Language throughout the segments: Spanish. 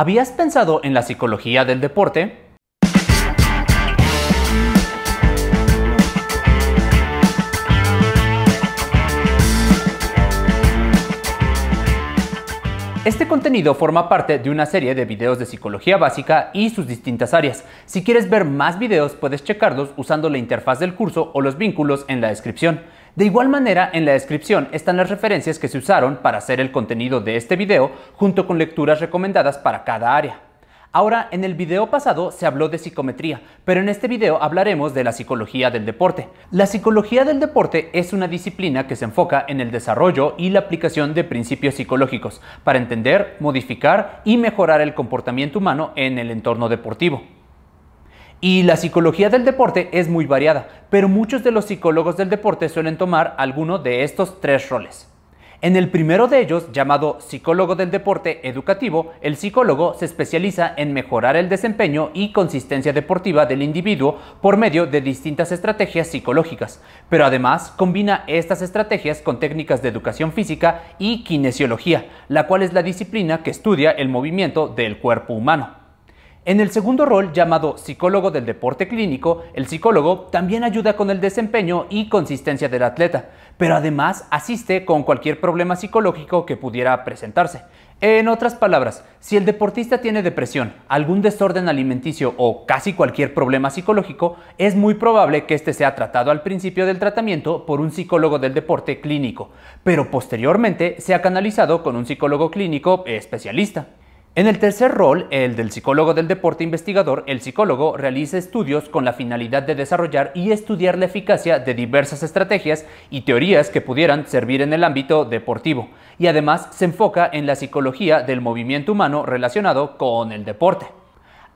¿Habías pensado en la psicología del deporte? Este contenido forma parte de una serie de videos de psicología básica y sus distintas áreas. Si quieres ver más videos puedes checarlos usando la interfaz del curso o los vínculos en la descripción. De igual manera, en la descripción están las referencias que se usaron para hacer el contenido de este video, junto con lecturas recomendadas para cada área. Ahora, en el video pasado se habló de psicometría, pero en este video hablaremos de la psicología del deporte. La psicología del deporte es una disciplina que se enfoca en el desarrollo y la aplicación de principios psicológicos para entender, modificar y mejorar el comportamiento humano en el entorno deportivo. Y la psicología del deporte es muy variada, pero muchos de los psicólogos del deporte suelen tomar alguno de estos tres roles. En el primero de ellos, llamado psicólogo del deporte educativo, el psicólogo se especializa en mejorar el desempeño y consistencia deportiva del individuo por medio de distintas estrategias psicológicas, pero además combina estas estrategias con técnicas de educación física y kinesiología, la cual es la disciplina que estudia el movimiento del cuerpo humano. En el segundo rol, llamado psicólogo del deporte clínico, el psicólogo también ayuda con el desempeño y consistencia del atleta, pero además asiste con cualquier problema psicológico que pudiera presentarse. En otras palabras, si el deportista tiene depresión, algún desorden alimenticio o casi cualquier problema psicológico, es muy probable que este sea tratado al principio del tratamiento por un psicólogo del deporte clínico, pero posteriormente sea canalizado con un psicólogo clínico especialista. En el tercer rol, el del psicólogo del deporte investigador, el psicólogo realiza estudios con la finalidad de desarrollar y estudiar la eficacia de diversas estrategias y teorías que pudieran servir en el ámbito deportivo, y además se enfoca en la psicología del movimiento humano relacionado con el deporte.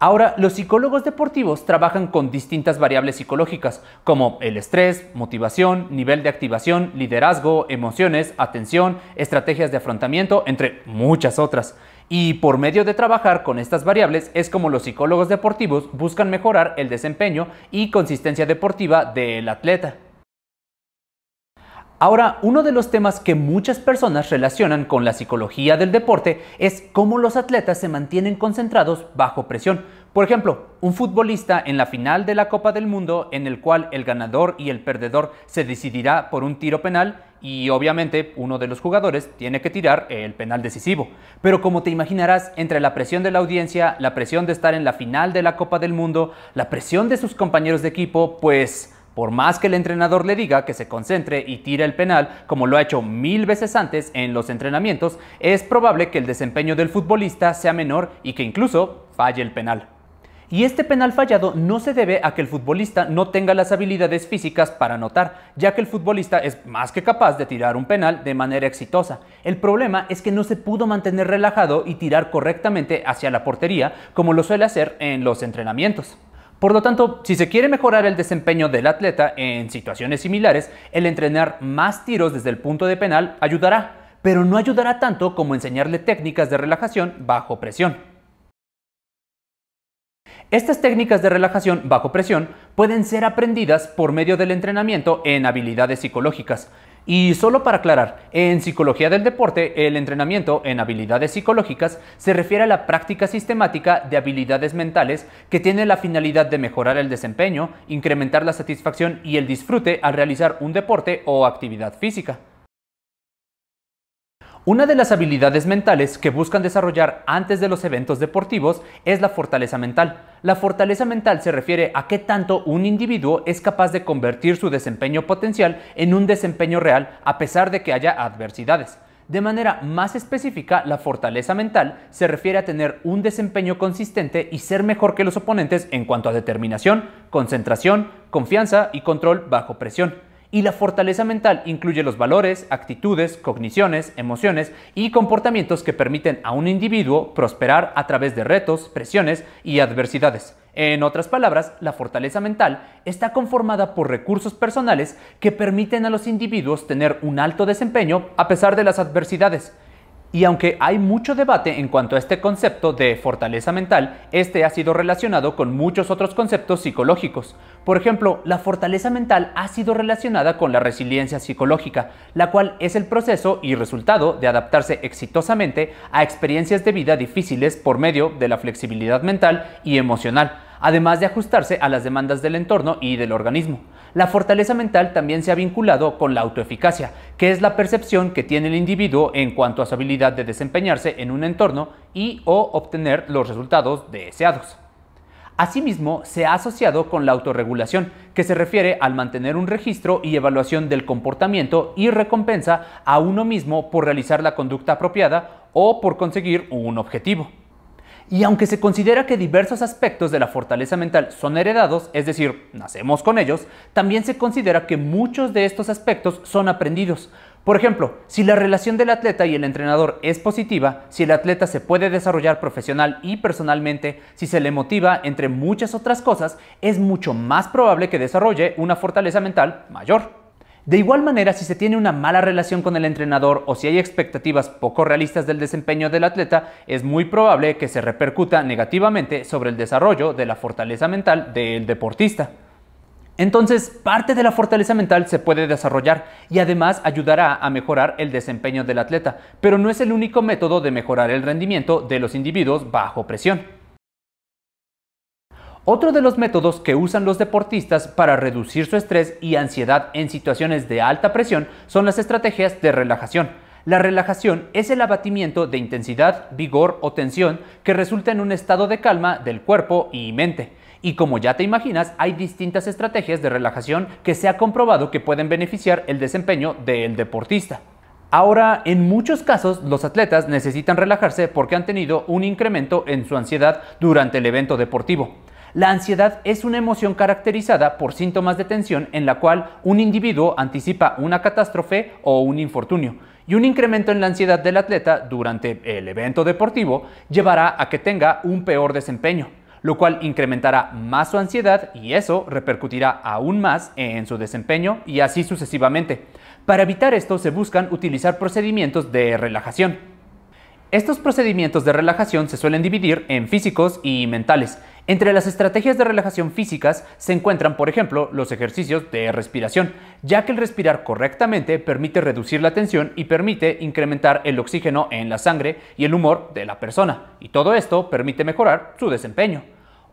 Ahora, los psicólogos deportivos trabajan con distintas variables psicológicas, como el estrés, motivación, nivel de activación, liderazgo, emociones, atención, estrategias de afrontamiento, entre muchas otras. Y por medio de trabajar con estas variables es como los psicólogos deportivos buscan mejorar el desempeño y consistencia deportiva del atleta. Ahora, uno de los temas que muchas personas relacionan con la psicología del deporte es cómo los atletas se mantienen concentrados bajo presión. Por ejemplo, un futbolista en la final de la Copa del Mundo en el cual el ganador y el perdedor se decidirá por un tiro penal y obviamente uno de los jugadores tiene que tirar el penal decisivo. Pero como te imaginarás, entre la presión de la audiencia, la presión de estar en la final de la Copa del Mundo, la presión de sus compañeros de equipo, pues por más que el entrenador le diga que se concentre y tire el penal, como lo ha hecho mil veces antes en los entrenamientos, es probable que el desempeño del futbolista sea menor y que incluso falle el penal. Y este penal fallado no se debe a que el futbolista no tenga las habilidades físicas para anotar, ya que el futbolista es más que capaz de tirar un penal de manera exitosa. El problema es que no se pudo mantener relajado y tirar correctamente hacia la portería, como lo suele hacer en los entrenamientos. Por lo tanto, si se quiere mejorar el desempeño del atleta en situaciones similares, el entrenar más tiros desde el punto de penal ayudará, pero no ayudará tanto como enseñarle técnicas de relajación bajo presión. Estas técnicas de relajación bajo presión pueden ser aprendidas por medio del entrenamiento en habilidades psicológicas. Y solo para aclarar, en psicología del deporte, el entrenamiento en habilidades psicológicas se refiere a la práctica sistemática de habilidades mentales que tiene la finalidad de mejorar el desempeño, incrementar la satisfacción y el disfrute al realizar un deporte o actividad física. Una de las habilidades mentales que buscan desarrollar antes de los eventos deportivos es la fortaleza mental. La fortaleza mental se refiere a qué tanto un individuo es capaz de convertir su desempeño potencial en un desempeño real a pesar de que haya adversidades. De manera más específica, la fortaleza mental se refiere a tener un desempeño consistente y ser mejor que los oponentes en cuanto a determinación, concentración, confianza y control bajo presión. Y la fortaleza mental incluye los valores, actitudes, cogniciones, emociones y comportamientos que permiten a un individuo prosperar a través de retos, presiones y adversidades. En otras palabras, la fortaleza mental está conformada por recursos personales que permiten a los individuos tener un alto desempeño a pesar de las adversidades. Y aunque hay mucho debate en cuanto a este concepto de fortaleza mental, este ha sido relacionado con muchos otros conceptos psicológicos. Por ejemplo, la fortaleza mental ha sido relacionada con la resiliencia psicológica, la cual es el proceso y resultado de adaptarse exitosamente a experiencias de vida difíciles por medio de la flexibilidad mental y emocional, además de ajustarse a las demandas del entorno y del organismo. La fortaleza mental también se ha vinculado con la autoeficacia, que es la percepción que tiene el individuo en cuanto a su habilidad de desempeñarse en un entorno y o obtener los resultados deseados. Asimismo, se ha asociado con la autorregulación, que se refiere al mantener un registro y evaluación del comportamiento y recompensa a uno mismo por realizar la conducta apropiada o por conseguir un objetivo. Y aunque se considera que diversos aspectos de la fortaleza mental son heredados, es decir, nacemos con ellos, también se considera que muchos de estos aspectos son aprendidos. Por ejemplo, si la relación del atleta y el entrenador es positiva, si el atleta se puede desarrollar profesional y personalmente, si se le motiva, entre muchas otras cosas, es mucho más probable que desarrolle una fortaleza mental mayor. De igual manera, si se tiene una mala relación con el entrenador o si hay expectativas poco realistas del desempeño del atleta, es muy probable que se repercuta negativamente sobre el desarrollo de la fortaleza mental del deportista. Entonces, parte de la fortaleza mental se puede desarrollar y además ayudará a mejorar el desempeño del atleta, pero no es el único método de mejorar el rendimiento de los individuos bajo presión. Otro de los métodos que usan los deportistas para reducir su estrés y ansiedad en situaciones de alta presión son las estrategias de relajación. La relajación es el abatimiento de intensidad, vigor o tensión que resulta en un estado de calma del cuerpo y mente. Y como ya te imaginas, hay distintas estrategias de relajación que se ha comprobado que pueden beneficiar el desempeño del deportista. Ahora, en muchos casos, los atletas necesitan relajarse porque han tenido un incremento en su ansiedad durante el evento deportivo. La ansiedad es una emoción caracterizada por síntomas de tensión en la cual un individuo anticipa una catástrofe o un infortunio y un incremento en la ansiedad del atleta durante el evento deportivo llevará a que tenga un peor desempeño, lo cual incrementará más su ansiedad y eso repercutirá aún más en su desempeño y así sucesivamente. Para evitar esto se buscan utilizar procedimientos de relajación. Estos procedimientos de relajación se suelen dividir en físicos y mentales. Entre las estrategias de relajación físicas se encuentran, por ejemplo, los ejercicios de respiración, ya que el respirar correctamente permite reducir la tensión y permite incrementar el oxígeno en la sangre y el humor de la persona, y todo esto permite mejorar su desempeño.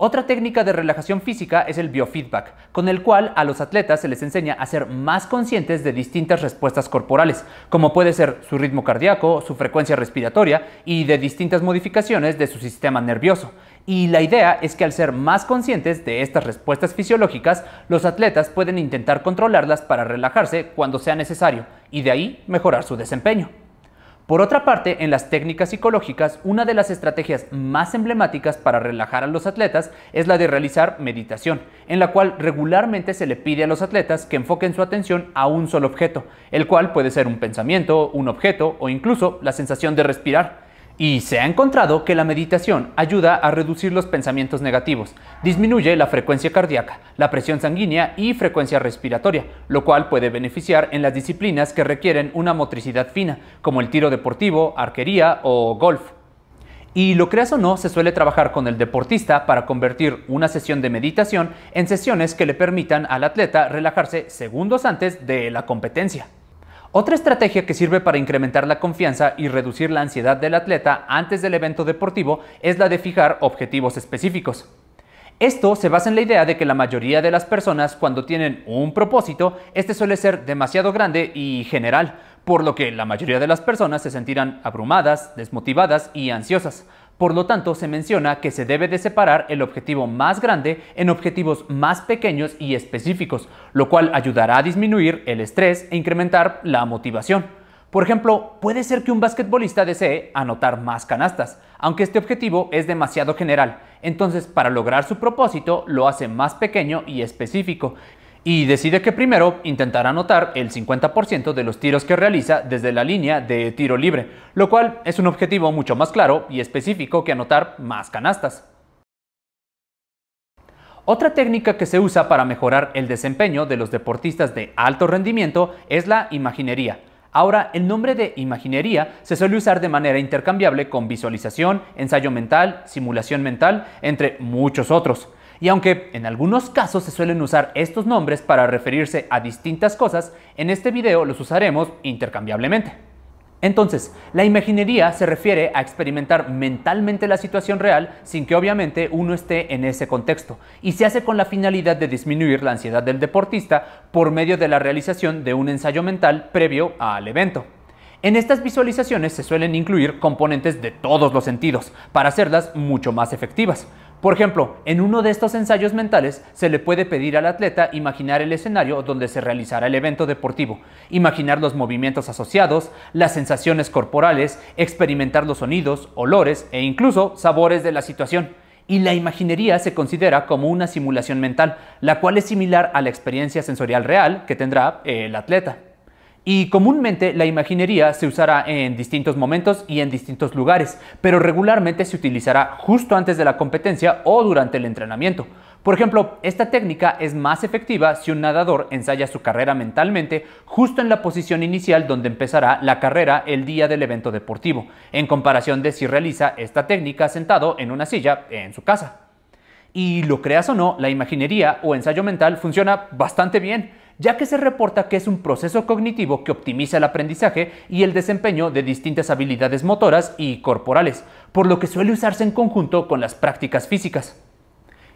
Otra técnica de relajación física es el biofeedback, con el cual a los atletas se les enseña a ser más conscientes de distintas respuestas corporales, como puede ser su ritmo cardíaco, su frecuencia respiratoria y de distintas modificaciones de su sistema nervioso. Y la idea es que al ser más conscientes de estas respuestas fisiológicas, los atletas pueden intentar controlarlas para relajarse cuando sea necesario y de ahí mejorar su desempeño. Por otra parte, en las técnicas psicológicas, una de las estrategias más emblemáticas para relajar a los atletas es la de realizar meditación, en la cual regularmente se le pide a los atletas que enfoquen su atención a un solo objeto, el cual puede ser un pensamiento, un objeto o incluso la sensación de respirar. Y se ha encontrado que la meditación ayuda a reducir los pensamientos negativos, disminuye la frecuencia cardíaca, la presión sanguínea y frecuencia respiratoria, lo cual puede beneficiar en las disciplinas que requieren una motricidad fina, como el tiro deportivo, arquería o golf. Y lo creas o no, se suele trabajar con el deportista para convertir una sesión de meditación en sesiones que le permitan al atleta relajarse segundos antes de la competencia. Otra estrategia que sirve para incrementar la confianza y reducir la ansiedad del atleta antes del evento deportivo es la de fijar objetivos específicos. Esto se basa en la idea de que la mayoría de las personas cuando tienen un propósito, este suele ser demasiado grande y general, por lo que la mayoría de las personas se sentirán abrumadas, desmotivadas y ansiosas. Por lo tanto, se menciona que se debe de separar el objetivo más grande en objetivos más pequeños y específicos, lo cual ayudará a disminuir el estrés e incrementar la motivación. Por ejemplo, puede ser que un basquetbolista desee anotar más canastas, aunque este objetivo es demasiado general. Entonces, para lograr su propósito, lo hace más pequeño y específico, y decide que primero intentará anotar el 50% de los tiros que realiza desde la línea de tiro libre, lo cual es un objetivo mucho más claro y específico que anotar más canastas. Otra técnica que se usa para mejorar el desempeño de los deportistas de alto rendimiento es la imaginería. Ahora, el nombre de imaginería se suele usar de manera intercambiable con visualización, ensayo mental, simulación mental, entre muchos otros. Y aunque en algunos casos se suelen usar estos nombres para referirse a distintas cosas, en este video los usaremos intercambiablemente. Entonces, la imaginería se refiere a experimentar mentalmente la situación real sin que obviamente uno esté en ese contexto, y se hace con la finalidad de disminuir la ansiedad del deportista por medio de la realización de un ensayo mental previo al evento. En estas visualizaciones se suelen incluir componentes de todos los sentidos para hacerlas mucho más efectivas. Por ejemplo, en uno de estos ensayos mentales se le puede pedir al atleta imaginar el escenario donde se realizará el evento deportivo, imaginar los movimientos asociados, las sensaciones corporales, experimentar los sonidos, olores e incluso sabores de la situación. Y la imaginería se considera como una simulación mental, la cual es similar a la experiencia sensorial real que tendrá el atleta. Y comúnmente la imaginería se usará en distintos momentos y en distintos lugares, pero regularmente se utilizará justo antes de la competencia o durante el entrenamiento. Por ejemplo, esta técnica es más efectiva si un nadador ensaya su carrera mentalmente justo en la posición inicial donde empezará la carrera el día del evento deportivo, en comparación de si realiza esta técnica sentado en una silla en su casa. Y lo creas o no, la imaginería o ensayo mental funciona bastante bien ya que se reporta que es un proceso cognitivo que optimiza el aprendizaje y el desempeño de distintas habilidades motoras y corporales, por lo que suele usarse en conjunto con las prácticas físicas.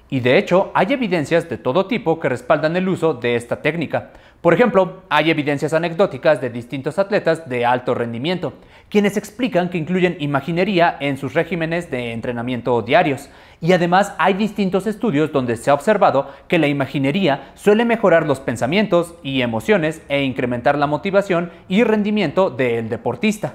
Y de hecho, hay evidencias de todo tipo que respaldan el uso de esta técnica. Por ejemplo, hay evidencias anecdóticas de distintos atletas de alto rendimiento, quienes explican que incluyen imaginería en sus regímenes de entrenamiento diarios, y además hay distintos estudios donde se ha observado que la imaginería suele mejorar los pensamientos y emociones e incrementar la motivación y rendimiento del deportista.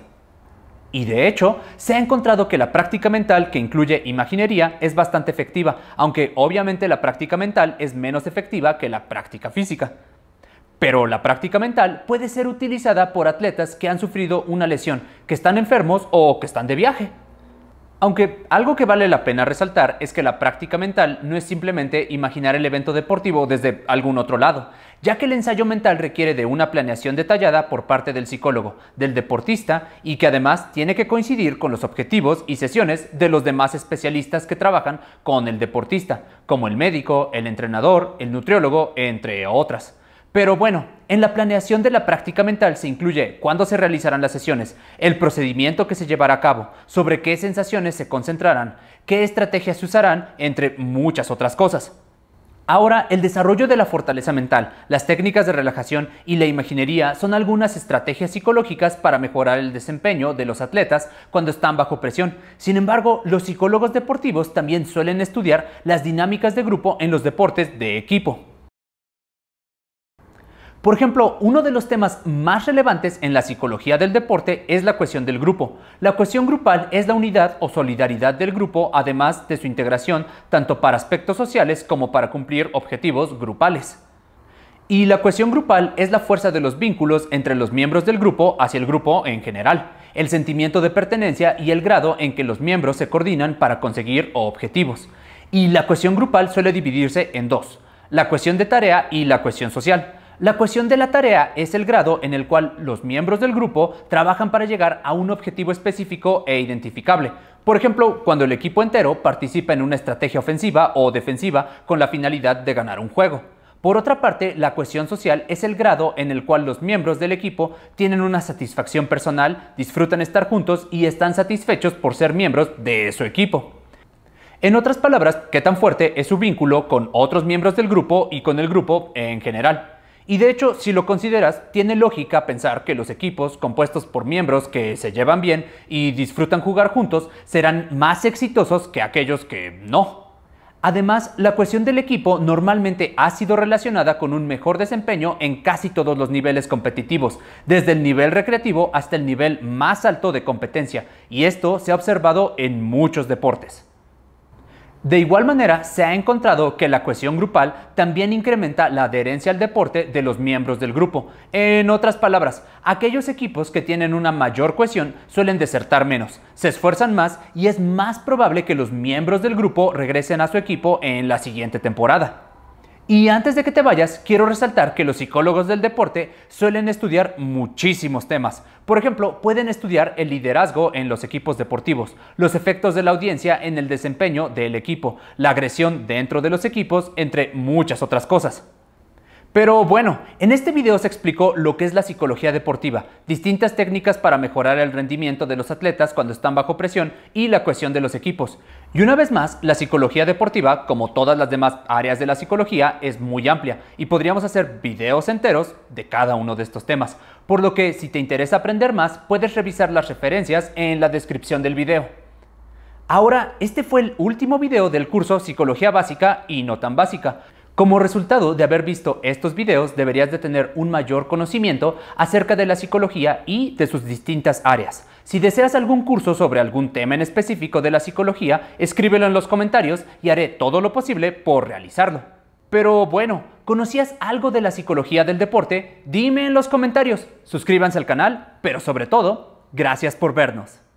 Y de hecho, se ha encontrado que la práctica mental que incluye imaginería es bastante efectiva, aunque obviamente la práctica mental es menos efectiva que la práctica física. Pero la práctica mental puede ser utilizada por atletas que han sufrido una lesión, que están enfermos o que están de viaje. Aunque algo que vale la pena resaltar es que la práctica mental no es simplemente imaginar el evento deportivo desde algún otro lado, ya que el ensayo mental requiere de una planeación detallada por parte del psicólogo, del deportista y que además tiene que coincidir con los objetivos y sesiones de los demás especialistas que trabajan con el deportista, como el médico, el entrenador, el nutriólogo, entre otras. Pero bueno, en la planeación de la práctica mental se incluye cuándo se realizarán las sesiones, el procedimiento que se llevará a cabo, sobre qué sensaciones se concentrarán, qué estrategias se usarán, entre muchas otras cosas. Ahora, el desarrollo de la fortaleza mental, las técnicas de relajación y la imaginería son algunas estrategias psicológicas para mejorar el desempeño de los atletas cuando están bajo presión. Sin embargo, los psicólogos deportivos también suelen estudiar las dinámicas de grupo en los deportes de equipo. Por ejemplo, uno de los temas más relevantes en la psicología del deporte es la cuestión del grupo. La cuestión grupal es la unidad o solidaridad del grupo, además de su integración tanto para aspectos sociales como para cumplir objetivos grupales. Y la cuestión grupal es la fuerza de los vínculos entre los miembros del grupo hacia el grupo en general, el sentimiento de pertenencia y el grado en que los miembros se coordinan para conseguir objetivos. Y la cuestión grupal suele dividirse en dos, la cuestión de tarea y la cuestión social. La cuestión de la tarea es el grado en el cual los miembros del grupo trabajan para llegar a un objetivo específico e identificable. Por ejemplo, cuando el equipo entero participa en una estrategia ofensiva o defensiva con la finalidad de ganar un juego. Por otra parte, la cuestión social es el grado en el cual los miembros del equipo tienen una satisfacción personal, disfrutan estar juntos y están satisfechos por ser miembros de su equipo. En otras palabras, qué tan fuerte es su vínculo con otros miembros del grupo y con el grupo en general. Y de hecho, si lo consideras, tiene lógica pensar que los equipos compuestos por miembros que se llevan bien y disfrutan jugar juntos serán más exitosos que aquellos que no. Además, la cuestión del equipo normalmente ha sido relacionada con un mejor desempeño en casi todos los niveles competitivos, desde el nivel recreativo hasta el nivel más alto de competencia, y esto se ha observado en muchos deportes. De igual manera, se ha encontrado que la cohesión grupal también incrementa la adherencia al deporte de los miembros del grupo. En otras palabras, aquellos equipos que tienen una mayor cohesión suelen desertar menos, se esfuerzan más y es más probable que los miembros del grupo regresen a su equipo en la siguiente temporada. Y antes de que te vayas, quiero resaltar que los psicólogos del deporte suelen estudiar muchísimos temas. Por ejemplo, pueden estudiar el liderazgo en los equipos deportivos, los efectos de la audiencia en el desempeño del equipo, la agresión dentro de los equipos, entre muchas otras cosas. Pero bueno, en este video se explicó lo que es la psicología deportiva, distintas técnicas para mejorar el rendimiento de los atletas cuando están bajo presión y la cohesión de los equipos. Y una vez más, la psicología deportiva, como todas las demás áreas de la psicología, es muy amplia y podríamos hacer videos enteros de cada uno de estos temas, por lo que si te interesa aprender más, puedes revisar las referencias en la descripción del video. Ahora, este fue el último video del curso Psicología Básica y No Tan Básica. Como resultado de haber visto estos videos, deberías de tener un mayor conocimiento acerca de la psicología y de sus distintas áreas. Si deseas algún curso sobre algún tema en específico de la psicología, escríbelo en los comentarios y haré todo lo posible por realizarlo. Pero bueno, ¿conocías algo de la psicología del deporte? Dime en los comentarios, suscríbanse al canal, pero sobre todo, gracias por vernos.